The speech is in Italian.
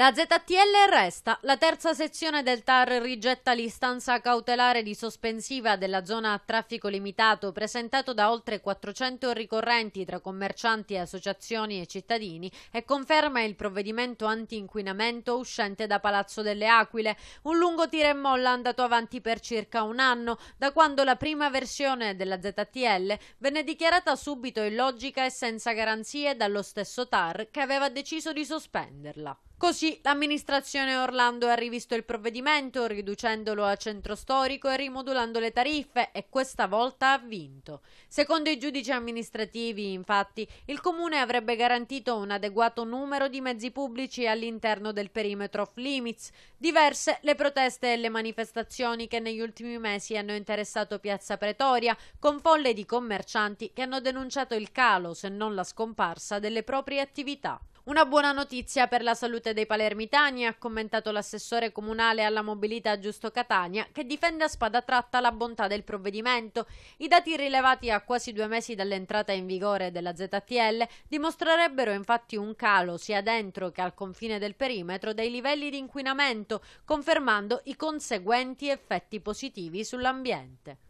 La ZTL resta. La terza sezione del TAR rigetta l'istanza cautelare di sospensiva della zona a traffico limitato presentato da oltre 400 ricorrenti tra commercianti, associazioni e cittadini e conferma il provvedimento anti-inquinamento uscente da Palazzo delle Aquile. Un lungo tira e molla andato avanti per circa un anno, da quando la prima versione della ZTL venne dichiarata subito illogica e senza garanzie dallo stesso TAR che aveva deciso di sospenderla. Così l'amministrazione Orlando ha rivisto il provvedimento, riducendolo a centro storico e rimodulando le tariffe e questa volta ha vinto. Secondo i giudici amministrativi, infatti, il comune avrebbe garantito un adeguato numero di mezzi pubblici all'interno del perimetro off limits. Diverse le proteste e le manifestazioni che negli ultimi mesi hanno interessato Piazza Pretoria, con folle di commercianti che hanno denunciato il calo, se non la scomparsa, delle proprie attività. Una buona notizia per la salute dei palermitani, ha commentato l'assessore comunale alla mobilità Giusto Catania, che difende a spada tratta la bontà del provvedimento. I dati rilevati a quasi due mesi dall'entrata in vigore della ZTL dimostrerebbero infatti un calo sia dentro che al confine del perimetro dei livelli di inquinamento, confermando i conseguenti effetti positivi sull'ambiente.